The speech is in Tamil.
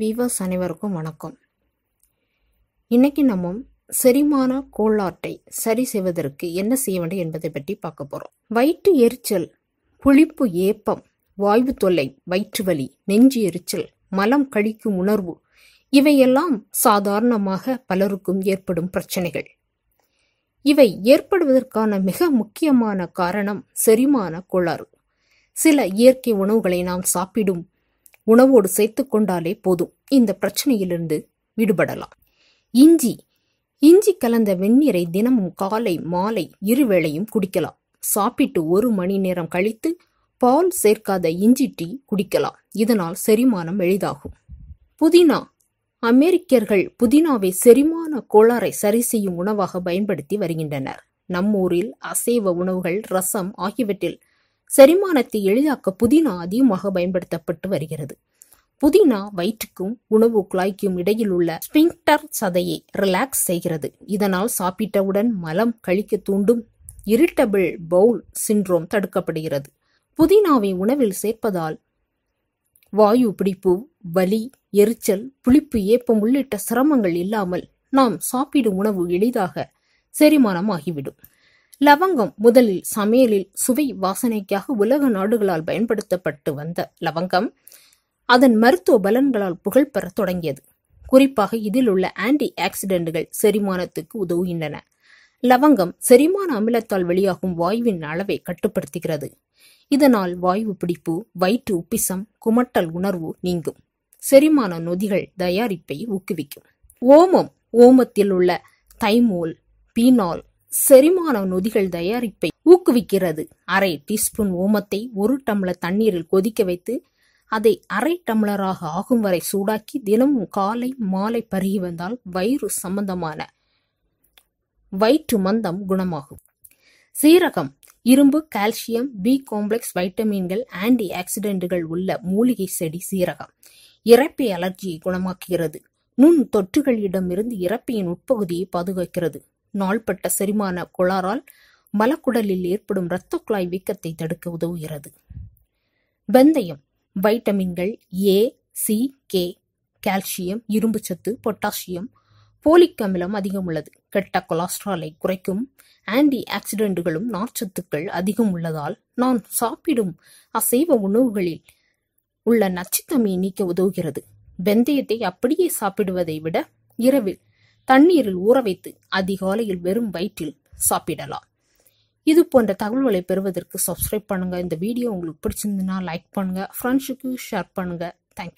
வீவர்ஸ் அனைவருக்கும் வணக்கம் இன்னைக்கு நம்ம செரிமான கோளாட்டை சரி செய்வதற்கு என்ன செய்ய வேண்டும் என்பதை பற்றி பார்க்க போகிறோம் வயிற்று எரிச்சல் புளிப்பு ஏப்பம் வாய்வு தொல்லை வயிற்று வலி நெஞ்சு எரிச்சல் மலம் கழிக்கும் உணர்வு இவையெல்லாம் சாதாரணமாக பலருக்கும் ஏற்படும் பிரச்சனைகள் இவை ஏற்படுவதற்கான மிக முக்கியமான காரணம் செரிமான கோளாறு சில இயற்கை உணவுகளை நாம் சாப்பிடும் உணவோடு சேர்த்து கொண்டாலே போதும் இந்த பிரச்சனையிலிருந்து விடுபடலாம் இஞ்சி இஞ்சி கலந்த வெந்நீரை தினமும் காலை மாலை இருவேளையும் குடிக்கலாம் சாப்பிட்டு ஒரு மணி நேரம் கழித்து பால் சேர்க்காத இஞ்சி டீ குடிக்கலாம் இதனால் செரிமானம் எளிதாகும் புதினா அமெரிக்கர்கள் புதினாவை செரிமான கோளாறை சரி செய்யும் உணவாக பயன்படுத்தி வருகின்றனர் நம்மூரில் அசைவ உணவுகள் ரசம் ஆகியவற்றில் செரிமானத்தை எளிதாக்க புதினா அதிகமாக பயன்படுத்தப்பட்டு வருகிறது புதினா வயிற்றுக்கும் உணவு குழாய்க்கும் இடையில் உள்ள ஸ்பிங்டர் சதையை ரிலாக்ஸ் செய்கிறது இதனால் சாப்பிட்டவுடன் மலம் கழிக்க தூண்டும் இரிட்டபிள் பவுல் சிண்ட்ரோம் தடுக்கப்படுகிறது புதினாவை உணவில் சேர்ப்பதால் வாயு பிடிப்பு வலி எரிச்சல் புளிப்பு ஏப்பம் உள்ளிட்ட சிரமங்கள் இல்லாமல் நாம் சாப்பிடும் உணவு எளிதாக செரிமானம் ஆகிவிடும் லவங்கம் முதலில் சமையலில் சுவை வாசனைக்காக உலக நாடுகளால் பயன்படுத்தப்பட்டு வந்த லவங்கம் அதன் மருத்துவ பலன்களால் புகழ்பெற தொடங்கியது குறிப்பாக இதில் உள்ள ஆன்டி ஆக்சிடென்ட்கள் செரிமானத்துக்கு உதவுகின்றன லவங்கம் செரிமான அமிலத்தால் வெளியாகும் வாயுவின் அளவை கட்டுப்படுத்துகிறது இதனால் வாயு பிடிப்பு வயிற்று உப்பிசம் குமட்டல் உணர்வு நீங்கும் செரிமான நொதிகள் தயாரிப்பை ஊக்குவிக்கும் ஓமம் ஓமத்தில் உள்ள தைமோல் பீனால் செரிமான நொதிகள் தயாரிப்பை ஊக்குவிக்கிறது அரை டீஸ்பூன் ஓமத்தை ஒரு டம்ளர் தண்ணீரில் கொதிக்க வைத்து அதை அரை டம்ளராக ஆகும் வரை சூடாக்கி தினமும் காலை மாலை பருகி வந்தால் வயிறு சம்பந்தமான வயிற்று மந்தம் குணமாகும் சீரகம் இரும்பு கால்சியம் பி காம்ப்ளெக்ஸ் வைட்டமின்கள் ஆன்டி ஆக்சிடென்ட்கள் உள்ள மூலிகை செடி சீரகம் இறப்பை அலர்ஜியை குணமாக்குகிறது நுண் தொற்றுகளிடமிருந்து இறப்பையின் உட்பகுதியை பாதுகாக்கிறது நாள்பட்ட செரிமான கோளாறால் மலக்குடலில் ஏற்படும் இரத்த குழாய் வீக்கத்தை தடுக்க உதவுகிறது வெந்தயம் வைட்டமின்கள் ஏ சி கே கால்சியம் இரும்புச்சத்து பொட்டாசியம் போலிக் அமிலம் அதிகம் உள்ளது கெட்ட கொலாஸ்ட்ராலை குறைக்கும் ஆன்டி ஆக்சிடென்ட்டுகளும் நார்ச்சத்துக்கள் அதிகம் உள்ளதால் நான் சாப்பிடும் அசைவ உணவுகளில் உள்ள நச்சுத்தன்மையை நீக்க உதவுகிறது வெந்தயத்தை அப்படியே சாப்பிடுவதை விட இரவில் தண்ணீரில் ஊற வைத்து அதிகாலையில் வெறும் வயிற்றில் சாப்பிடலாம் இது போன்ற தகவல்களை பெறுவதற்கு சப்ஸ்கிரைப் பண்ணுங்கள் இந்த வீடியோ உங்களுக்கு பிடிச்சிருந்ததுன்னா லைக் பண்ணுங்கள் ஃப்ரெண்ட்ஸுக்கு ஷேர் பண்ணுங்கள் தேங்க்யூ